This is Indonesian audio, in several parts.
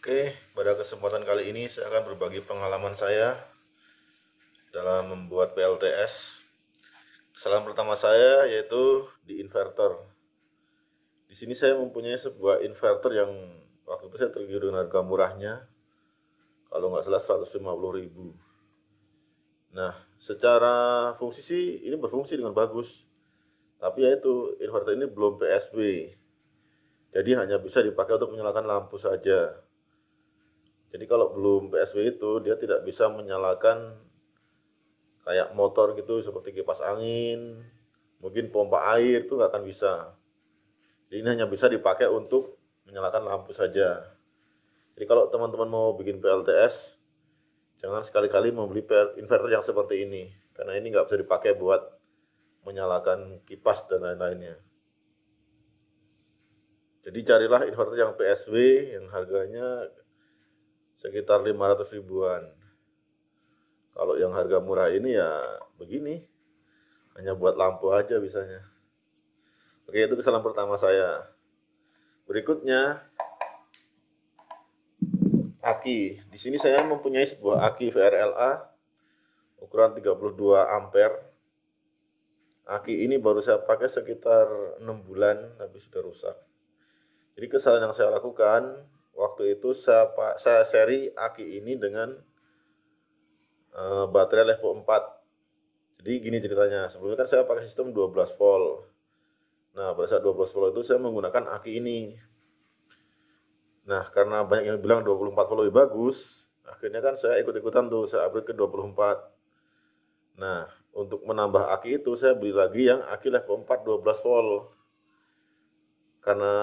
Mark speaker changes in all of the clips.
Speaker 1: Oke, pada kesempatan kali ini saya akan berbagi pengalaman saya dalam membuat PLTS. Kesalahan pertama saya yaitu di inverter. Di sini saya mempunyai sebuah inverter yang waktu itu saya tergiur dengan harga murahnya. Kalau nggak salah 150 ribu. Nah, secara fungsi sih ini berfungsi dengan bagus. Tapi yaitu inverter ini belum PSB. Jadi hanya bisa dipakai untuk menyalakan lampu saja jadi kalau belum PSW itu dia tidak bisa menyalakan kayak motor gitu seperti kipas angin, mungkin pompa air itu nggak akan bisa. Jadi ini hanya bisa dipakai untuk menyalakan lampu saja. Jadi kalau teman-teman mau bikin PLTS, jangan sekali-kali membeli inverter yang seperti ini karena ini nggak bisa dipakai buat menyalakan kipas dan lain-lainnya. Jadi carilah inverter yang PSW yang harganya sekitar 500 ribuan. Kalau yang harga murah ini ya begini. Hanya buat lampu aja bisanya. Oke, itu kesalahan pertama saya. Berikutnya aki. Di sini saya mempunyai sebuah aki VRLA ukuran 32 ampere. Aki ini baru saya pakai sekitar 6 bulan tapi sudah rusak. Jadi kesalahan yang saya lakukan waktu itu saya, saya seri aki ini dengan uh, baterai level 4 jadi gini ceritanya sebelumnya kan saya pakai sistem 12 volt nah pada saat 12 volt itu saya menggunakan aki ini nah karena banyak yang bilang 24 volt lebih bagus akhirnya kan saya ikut-ikutan tuh saya upgrade ke 24 nah untuk menambah aki itu saya beli lagi yang aki level 4 12 volt karena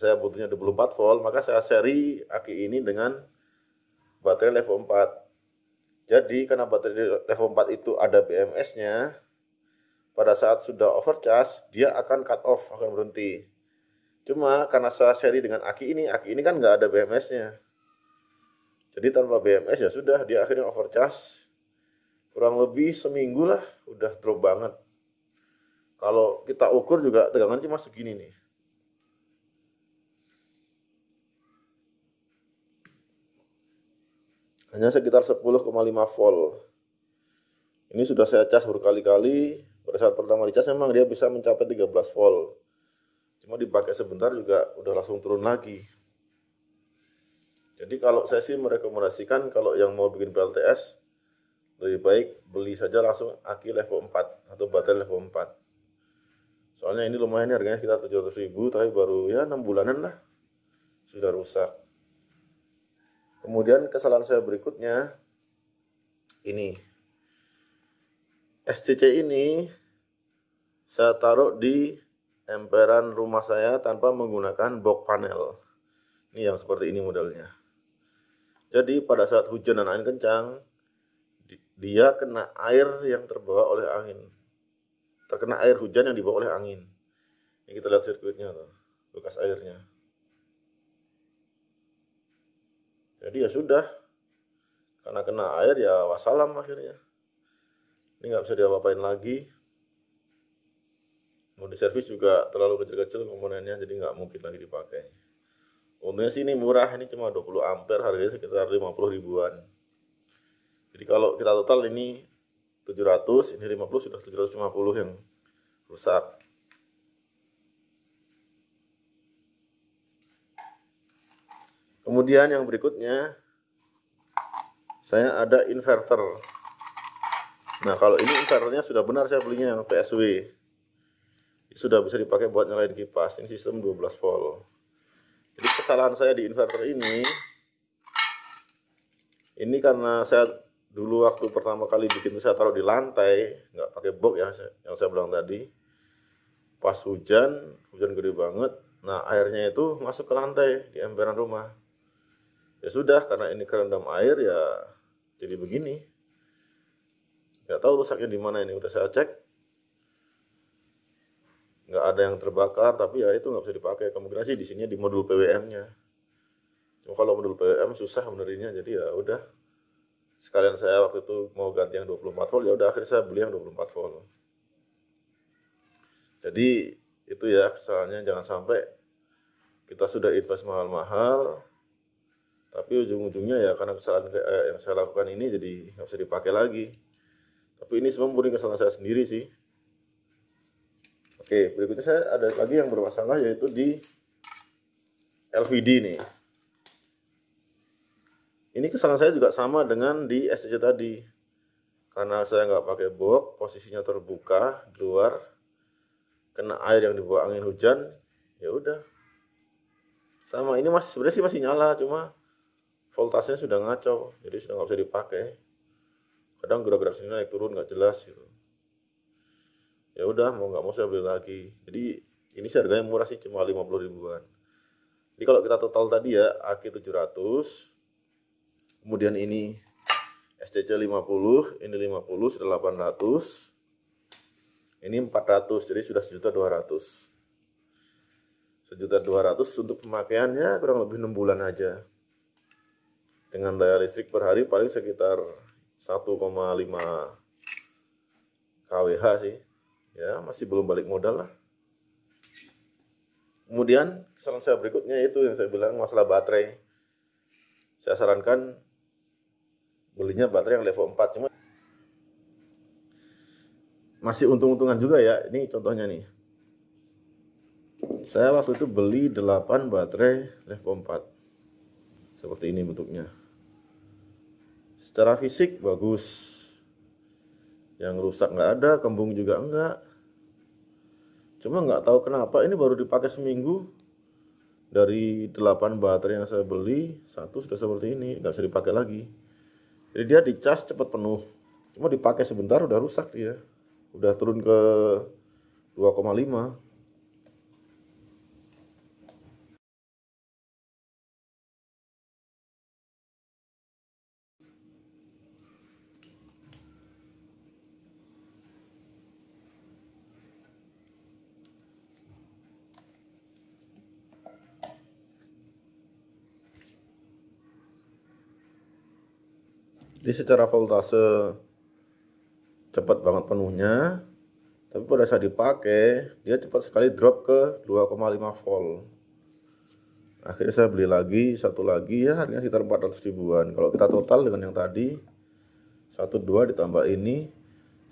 Speaker 1: saya butuhnya 24 volt, maka saya seri aki ini dengan baterai level 4. Jadi karena baterai level 4 itu ada BMS-nya, pada saat sudah overcharge, dia akan cut off, akan berhenti. Cuma karena saya seri dengan aki ini, aki ini kan nggak ada BMS-nya. Jadi tanpa BMS ya sudah, dia akhirnya overcharge. Kurang lebih seminggu lah, udah drop banget. Kalau kita ukur juga tegangan cuma segini nih hanya sekitar 10,5 volt. Ini sudah saya cas berkali-kali, pada saat pertama dicas memang dia bisa mencapai 13 volt. Cuma dipakai sebentar juga udah langsung turun lagi. Jadi kalau saya sih merekomendasikan kalau yang mau bikin PLTS lebih baik beli saja langsung aki level 4 atau baterai level 4. Soalnya ini lumayan nih harganya kita 700 ribu tapi baru ya 6 bulanan lah sudah rusak. Kemudian kesalahan saya berikutnya ini. SCC ini saya taruh di emperan rumah saya tanpa menggunakan box panel. Ini yang seperti ini modelnya. Jadi pada saat hujan dan angin kencang, dia kena air yang terbawa oleh angin. Terkena air hujan yang dibawa oleh angin. Ini kita lihat sirkuitnya tuh, bekas airnya. jadi ya sudah karena kena air ya wassalam akhirnya ini nggak bisa diapa-apain lagi mau diservis juga terlalu kecil-kecil komponennya jadi nggak mungkin lagi dipakai untungnya sih ini murah ini cuma 20 ampere harganya sekitar 50 ribuan jadi kalau kita total ini 700 ini 50 sudah 750 yang rusak Kemudian yang berikutnya saya ada inverter. Nah, kalau ini inverternya sudah benar saya belinya yang PSW. Sudah bisa dipakai buat nyalain kipas. Ini sistem 12 volt. Jadi kesalahan saya di inverter ini ini karena saya dulu waktu pertama kali bikin saya taruh di lantai, nggak pakai box ya yang saya bilang tadi. Pas hujan, hujan gede banget. Nah, airnya itu masuk ke lantai di emperan rumah ya sudah karena ini kerendam air ya jadi begini nggak tahu rusaknya di mana ini udah saya cek nggak ada yang terbakar tapi ya itu nggak bisa dipakai kemungkinan sih di sini di modul PWM-nya cuma kalau modul PWM susah benerinnya jadi ya udah sekalian saya waktu itu mau ganti yang 24 volt ya udah akhirnya saya beli yang 24 volt jadi itu ya kesalahannya jangan sampai kita sudah invest mahal-mahal tapi ujung-ujungnya ya karena kesalahan eh, yang saya lakukan ini jadi nggak bisa dipakai lagi tapi ini semua murni kesalahan saya sendiri sih oke berikutnya saya ada lagi yang bermasalah yaitu di LVD nih ini kesalahan saya juga sama dengan di SCC tadi karena saya nggak pakai box posisinya terbuka di luar kena air yang dibawa angin hujan ya udah sama ini masih sebenarnya sih masih nyala cuma voltasenya sudah ngaco jadi sudah nggak bisa dipakai kadang gerak-gerak sini naik turun nggak jelas gitu ya udah mau nggak mau saya beli lagi jadi ini sih harganya murah sih cuma 50 ribuan jadi kalau kita total tadi ya aki 700 kemudian ini SCC 50 ini 50 sudah 800 ini 400 jadi sudah sejuta 200 sejuta 200 untuk pemakaiannya kurang lebih 6 bulan aja dengan daya listrik per hari paling sekitar 1,5 kWh sih ya masih belum balik modal lah kemudian kesalahan saya berikutnya itu yang saya bilang masalah baterai saya sarankan belinya baterai yang level 4 cuma masih untung-untungan juga ya ini contohnya nih saya waktu itu beli 8 baterai level 4 seperti ini bentuknya Secara fisik bagus. Yang rusak nggak ada, kembung juga enggak. Cuma nggak tahu kenapa ini baru dipakai seminggu dari 8 baterai yang saya beli, satu sudah seperti ini, nggak bisa dipakai lagi. Jadi dia dicas cepat penuh. Cuma dipakai sebentar udah rusak dia. Udah turun ke 2,5. Jadi secara voltase cepat banget penuhnya, tapi pada saat dipakai dia cepat sekali drop ke 2,5 volt. Akhirnya saya beli lagi satu lagi ya harganya sekitar 400 ribuan. Kalau kita total dengan yang tadi satu dua ditambah ini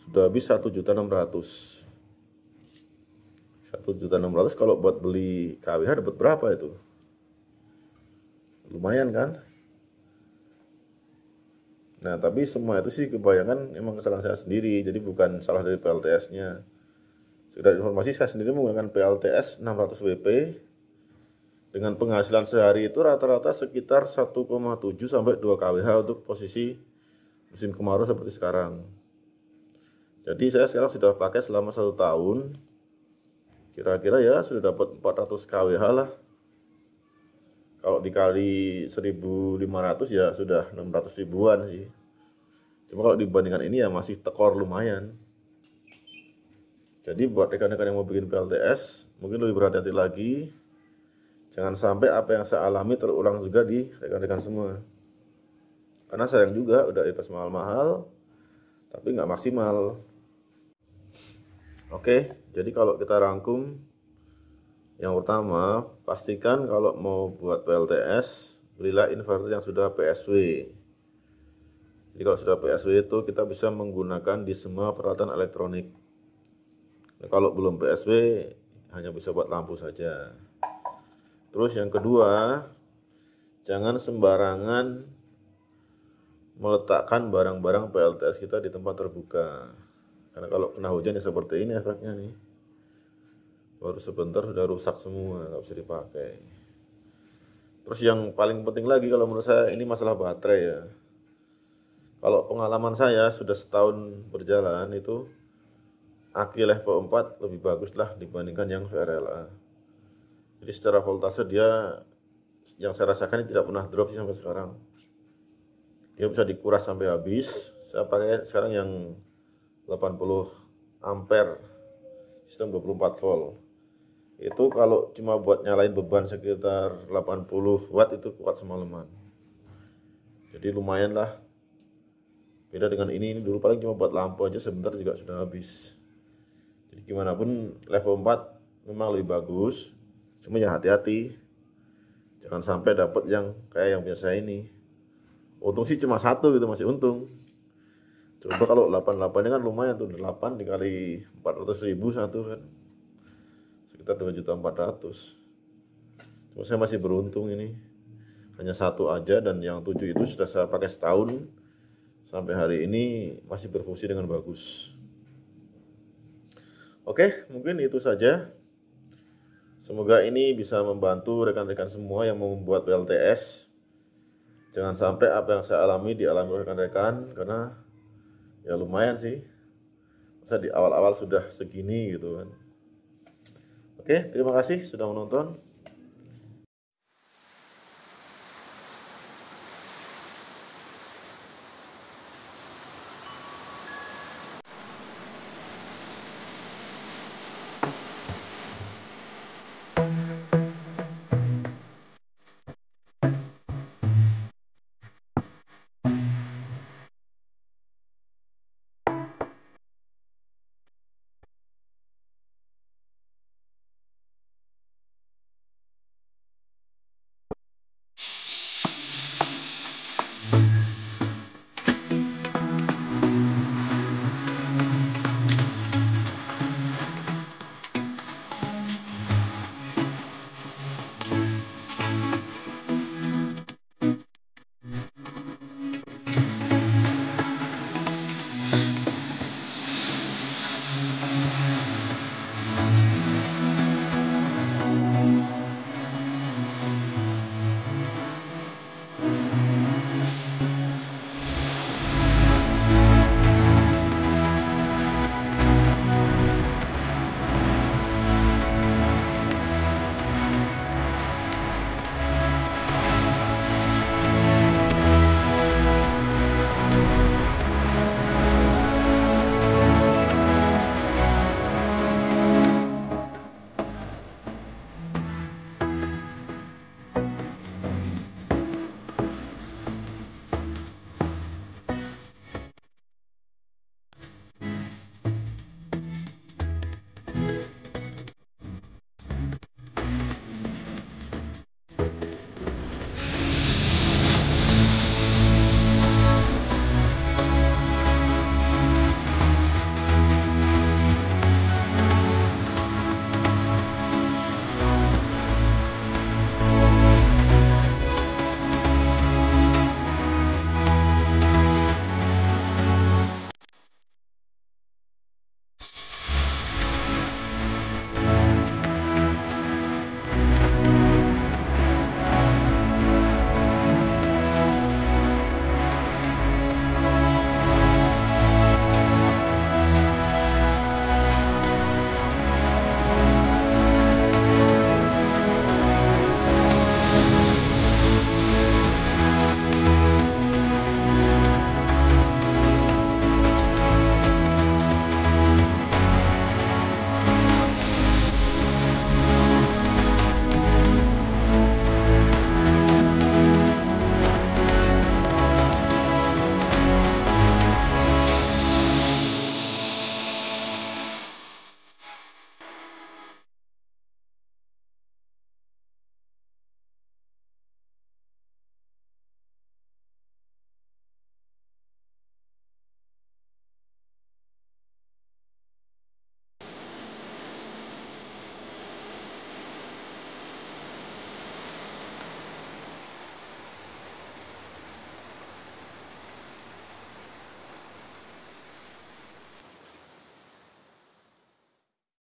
Speaker 1: sudah habis satu juta enam ratus juta enam kalau buat beli KWH dapat berapa itu lumayan kan Nah, tapi semua itu sih kebayangan emang kesalahan saya sendiri, jadi bukan salah dari PLTS-nya. Sekedar informasi saya sendiri menggunakan PLTS 600 WP dengan penghasilan sehari itu rata-rata sekitar 1,7 sampai 2 kWh untuk posisi musim kemarau seperti sekarang. Jadi saya sekarang sudah pakai selama satu tahun, kira-kira ya sudah dapat 400 kWh lah kalau dikali 1.500 ya sudah 600 ribuan sih cuma kalau dibandingkan ini ya masih tekor lumayan jadi buat rekan-rekan yang mau bikin PLTS mungkin lebih berhati-hati lagi jangan sampai apa yang saya alami terulang juga di rekan-rekan semua karena sayang juga udah invest mahal-mahal tapi nggak maksimal oke jadi kalau kita rangkum yang pertama, pastikan kalau mau buat PLTS, belilah inverter yang sudah PSW. Jadi kalau sudah PSW itu kita bisa menggunakan di semua peralatan elektronik. Nah, kalau belum PSW, hanya bisa buat lampu saja. Terus yang kedua, jangan sembarangan meletakkan barang-barang PLTS kita di tempat terbuka. Karena kalau kena hujan ya seperti ini efeknya nih baru sebentar sudah rusak semua nggak bisa dipakai terus yang paling penting lagi kalau menurut saya ini masalah baterai ya kalau pengalaman saya sudah setahun berjalan itu aki level 4 lebih bagus lah dibandingkan yang VRLA jadi secara voltase dia yang saya rasakan tidak pernah drop sih sampai sekarang dia bisa dikuras sampai habis saya pakai sekarang yang 80 ampere sistem 24 volt itu kalau cuma buat nyalain beban sekitar 80 watt itu kuat semalaman jadi lumayan lah beda dengan ini ini dulu paling cuma buat lampu aja sebentar juga sudah habis jadi gimana pun level 4 memang lebih bagus cuma ya hati-hati jangan sampai dapat yang kayak yang biasa ini untung sih cuma satu gitu masih untung coba kalau 88 nya kan lumayan tuh 8 dikali 400 ribu satu kan sekitar 2 juta 400 cuma saya masih beruntung ini hanya satu aja dan yang tujuh itu sudah saya pakai setahun sampai hari ini masih berfungsi dengan bagus oke mungkin itu saja semoga ini bisa membantu rekan-rekan semua yang mau membuat PLTS jangan sampai apa yang saya alami dialami oleh rekan-rekan karena ya lumayan sih saya di awal-awal sudah segini gitu kan Oke, terima kasih sudah menonton.